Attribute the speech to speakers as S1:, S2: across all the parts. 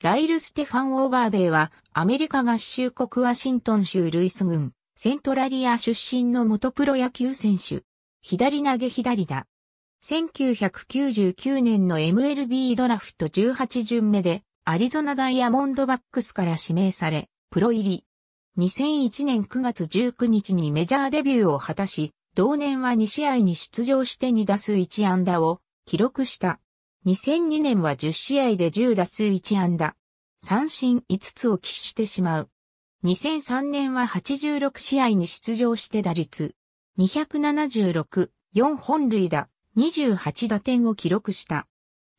S1: ライル・ステファン・オーバーベイは、アメリカ合衆国ワシントン州ルイス郡、セントラリア出身の元プロ野球選手。左投げ左だ。1999年の MLB ドラフト18巡目で、アリゾナダイヤモンドバックスから指名され、プロ入り。2001年9月19日にメジャーデビューを果たし、同年は2試合に出場して2打数1安打を記録した。2002年は10試合で10打数1安打。三振5つを喫してしまう。2003年は86試合に出場して打率。276、4本塁打、28打点を記録した。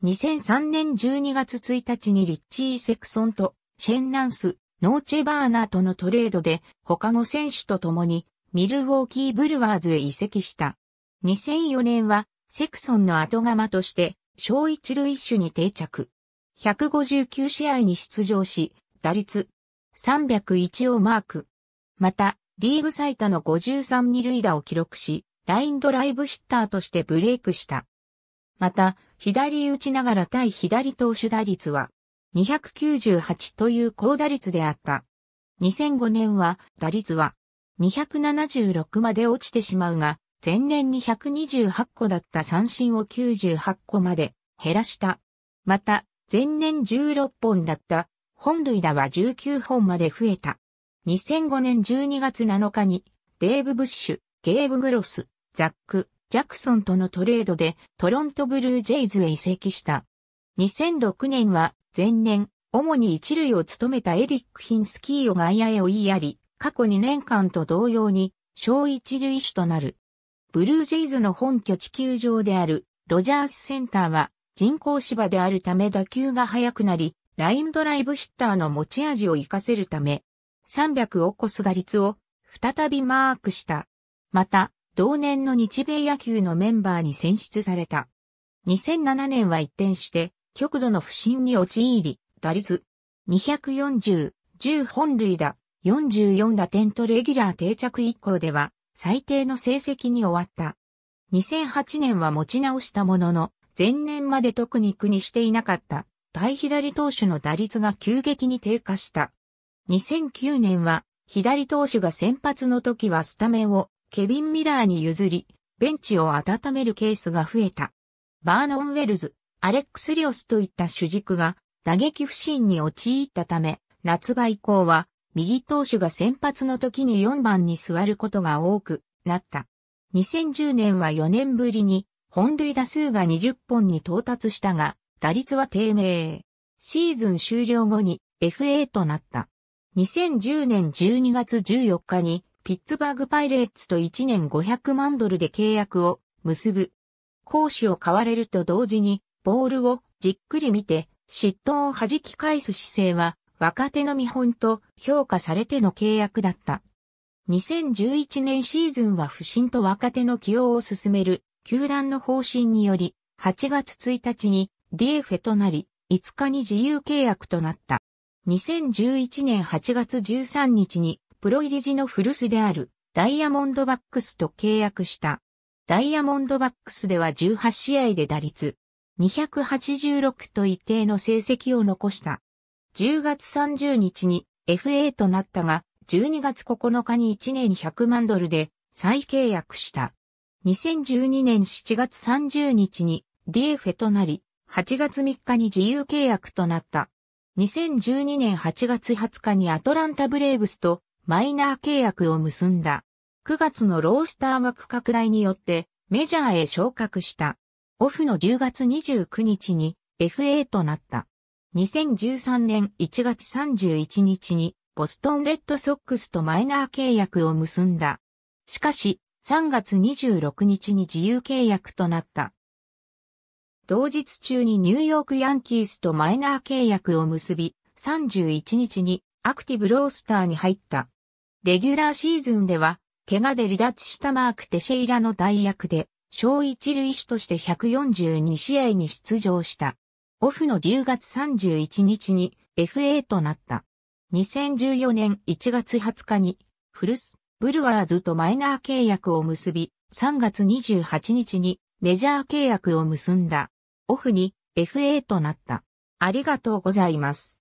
S1: 2003年12月1日にリッチー・セクソンとシェン・ランス、ノーチェバーナーとのトレードで他の選手と共にミルウォーキー・ブルワーズへ移籍した。2004年はセクソンの後釜として小一塁手に定着。159試合に出場し、打率301をマーク。また、リーグ最多の53二塁打を記録し、ラインドライブヒッターとしてブレイクした。また、左打ちながら対左投手打率は、298という高打率であった。2005年は打率は276まで落ちてしまうが、前年に128個だった三振を98個まで減らした。また、前年16本だった本塁打は19本まで増えた。2005年12月7日にデーブ・ブッシュ、ゲーブ・グロス、ザック、ジャクソンとのトレードでトロントブルージェイズへ移籍した。2006年は前年、主に一塁を務めたエリック・ヒンスキーを外野へ追いやり、過去2年間と同様に、小一塁手となる。ブルージェイズの本拠地球場であるロジャースセンターは人工芝であるため打球が速くなり、ラインドライブヒッターの持ち味を活かせるため、300を超す打率を再びマークした。また、同年の日米野球のメンバーに選出された。2007年は一転して、極度の不振に陥り、打率240、10本塁打、44打点とレギュラー定着以降では、最低の成績に終わった。2008年は持ち直したものの、前年まで特に苦にしていなかった。対左投手の打率が急激に低下した。2009年は、左投手が先発の時はスタメンをケビン・ミラーに譲り、ベンチを温めるケースが増えた。バーノン・ウェルズ、アレックス・リオスといった主軸が打撃不振に陥ったため、夏場以降は右投手が先発の時に4番に座ることが多くなった。2010年は4年ぶりに本塁打数が20本に到達したが、打率は低迷。シーズン終了後に FA となった。2010年12月14日にピッツバーグパイレーツと1年500万ドルで契約を結ぶ。講師を買われると同時にボールをじっくり見て嫉妬を弾き返す姿勢は若手の見本と評価されての契約だった。2011年シーズンは不振と若手の起用を進める球団の方針により、8月1日に DF となり、5日に自由契約となった。2011年8月13日にプロ入り時の古巣であるダイヤモンドバックスと契約した。ダイヤモンドバックスでは18試合で打率286と一定の成績を残した。10月30日に FA となったが、12月9日に1年100万ドルで再契約した。2012年7月30日に DF となり、8月3日に自由契約となった。2012年8月20日にアトランタブレーブスとマイナー契約を結んだ。9月のロースター枠拡大によってメジャーへ昇格した。オフの10月29日に FA となった。2013年1月31日にボストンレッドソックスとマイナー契約を結んだ。しかし、3月26日に自由契約となった。同日中にニューヨークヤンキースとマイナー契約を結び、31日にアクティブロースターに入った。レギュラーシーズンでは、怪我で離脱したマーク・テシェイラの代役で、小一塁手として142試合に出場した。オフの10月31日に FA となった。2014年1月20日にフルス、ブルワーズとマイナー契約を結び、3月28日にメジャー契約を結んだ。オフに FA となった。ありがとうございます。